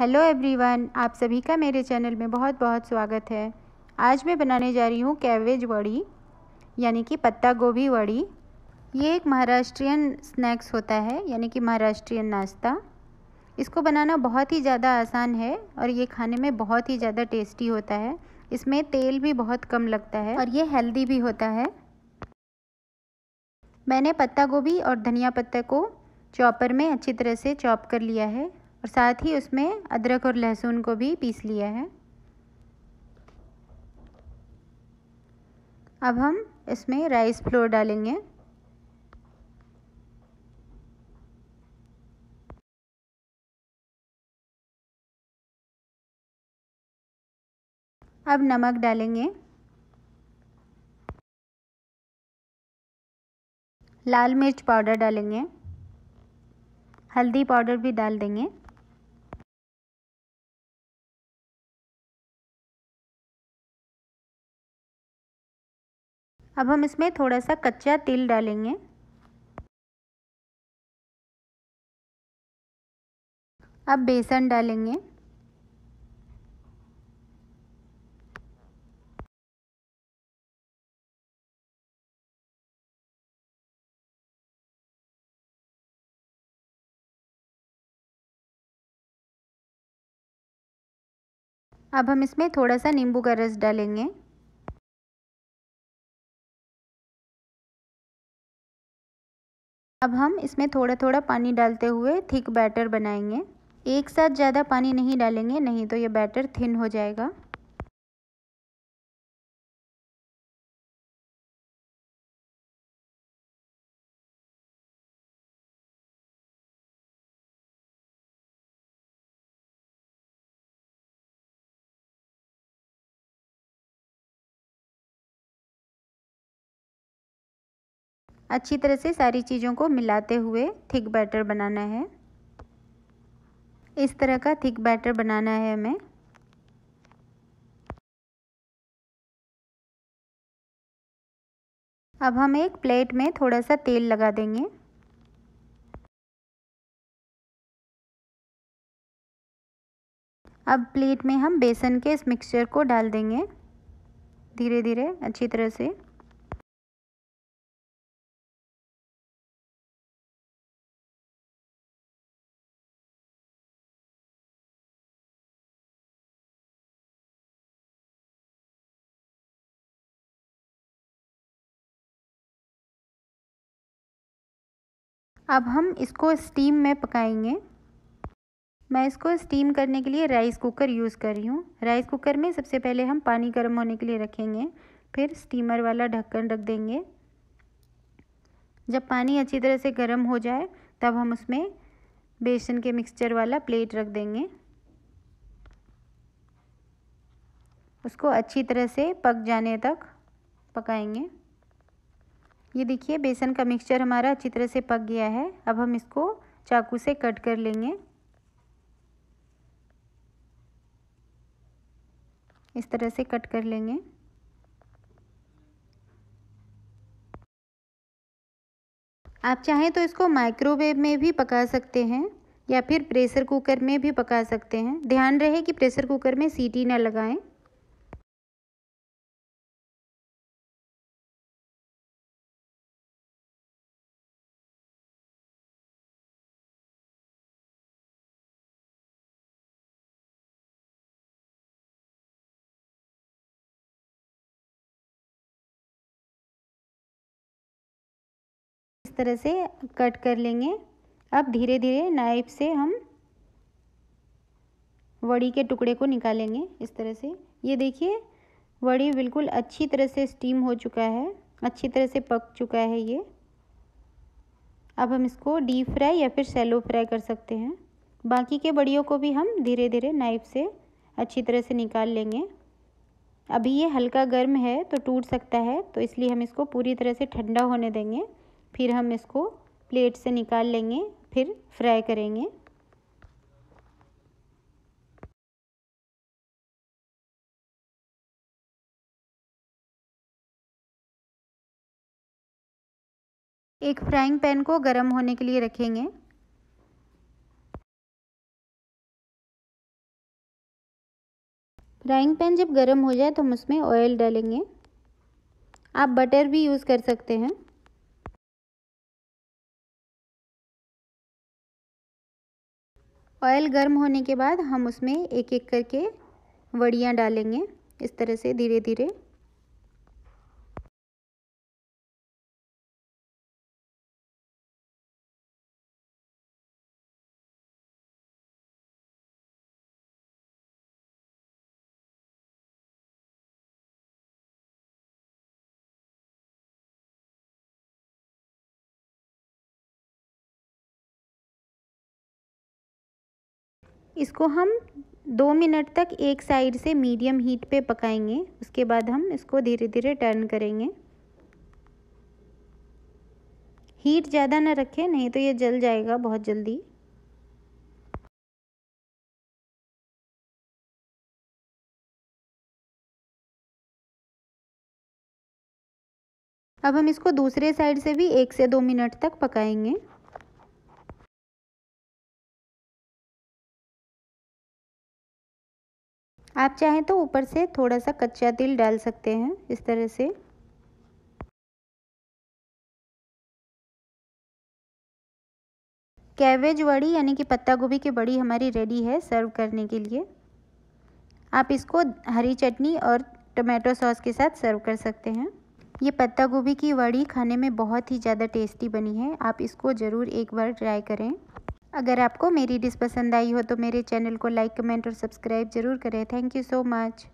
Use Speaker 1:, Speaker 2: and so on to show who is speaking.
Speaker 1: hello everyone आप सभी का मेरे चैनल में बहुत बहुत स्वागत है आज मैं बनाने जा रही हूँ कैवेज वड़ी यानी कि पत्ता गोभी वड़ी ये एक महाराष्ट्रियन स्नैक्स होता है यानी कि महाराष्ट्रियन नाश्ता इसको बनाना बहुत ही ज़्यादा आसान है और ये खाने में बहुत ही ज़्यादा टेस्टी होता है इसमें तेल भी बहुत कम लगता है और ये हेल्दी भी होता है मैंने पत्ता गोभी और धनिया पत्ता को चॉपर में अच्छी तरह से चॉप कर लिया है और साथ ही उसमें अदरक और लहसुन को भी पीस लिया है अब हम इसमें राइस फ्लोर डालेंगे
Speaker 2: अब नमक डालेंगे लाल मिर्च पाउडर डालेंगे हल्दी पाउडर भी डाल देंगे अब हम इसमें थोड़ा सा कच्चा तिल डालेंगे अब बेसन डालेंगे अब हम इसमें थोड़ा सा नींबू का रस डालेंगे अब हम इसमें थोड़ा थोड़ा पानी डालते हुए थिक बैटर बनाएंगे एक साथ ज़्यादा पानी नहीं डालेंगे नहीं तो ये बैटर थिन हो जाएगा अच्छी तरह से सारी चीज़ों को मिलाते हुए थिक बैटर बनाना है इस तरह का थिक बैटर बनाना है हमें अब हम एक प्लेट में थोड़ा सा तेल लगा देंगे अब प्लेट में हम बेसन के इस मिक्सचर को डाल देंगे धीरे धीरे अच्छी तरह से अब हम इसको स्टीम में पकाएंगे मैं
Speaker 1: इसको स्टीम करने के लिए राइस कुकर यूज़ कर रही हूँ राइस कुकर में सबसे पहले हम पानी गर्म होने के लिए रखेंगे फिर स्टीमर वाला ढक्कन रख देंगे जब पानी अच्छी तरह से गर्म हो जाए तब हम उसमें बेसन के मिक्सचर वाला प्लेट रख देंगे उसको अच्छी तरह से पक जाने तक पकाएंगे ये देखिए बेसन का मिक्सचर हमारा अच्छी तरह से पक गया है अब हम इसको चाकू से कट कर लेंगे इस तरह से कट कर लेंगे आप चाहें तो इसको माइक्रोवेव में भी पका सकते हैं या फिर प्रेशर कुकर में भी
Speaker 2: पका सकते हैं ध्यान रहे कि प्रेशर कुकर में सीटी ना लगाएं तरह से कट कर लेंगे अब धीरे धीरे नाइफ से हम
Speaker 1: वड़ी के टुकड़े को निकालेंगे इस तरह से ये देखिए वड़ी बिल्कुल अच्छी तरह से स्टीम हो चुका है अच्छी तरह से पक चुका है ये अब हम इसको डीप फ्राई या फिर सेलो फ्राई कर सकते हैं बाकी के बड़ियों को भी हम धीरे धीरे नाइफ से अच्छी तरह से निकाल लेंगे अभी ये हल्का गर्म है तो टूट सकता है तो इसलिए हम इसको पूरी तरह से ठंडा होने देंगे फिर हम
Speaker 2: इसको प्लेट से निकाल लेंगे फिर फ्राई करेंगे एक फ्राइंग पैन को गर्म होने के लिए रखेंगे फ्राइंग पैन जब गर्म हो जाए तो हम उसमें ऑयल डालेंगे आप बटर भी यूज़ कर सकते हैं ऑयल गर्म होने के बाद हम उसमें एक एक करके वड़ियाँ डालेंगे इस तरह से धीरे धीरे इसको हम दो मिनट तक एक साइड से मीडियम हीट पे पकाएंगे उसके बाद
Speaker 1: हम इसको धीरे धीरे टर्न करेंगे हीट
Speaker 2: ज़्यादा ना रखें नहीं तो ये जल जाएगा बहुत जल्दी अब हम इसको दूसरे साइड से भी एक से दो मिनट तक पकाएंगे आप चाहें तो ऊपर से थोड़ा सा कच्चा तिल डाल सकते हैं इस तरह से कैवेज वड़ी यानी कि पत्ता गोभी की बड़ी हमारी रेडी है
Speaker 1: सर्व करने के लिए आप इसको हरी चटनी और टमाटो सॉस के साथ सर्व कर सकते हैं ये पत्ता गोभी की वड़ी खाने में बहुत ही ज़्यादा टेस्टी बनी है आप इसको ज़रूर एक बार ट्राई करें अगर आपको मेरी डिश पसंद आई हो तो मेरे
Speaker 2: चैनल को लाइक कमेंट और सब्सक्राइब ज़रूर करें थैंक यू सो मच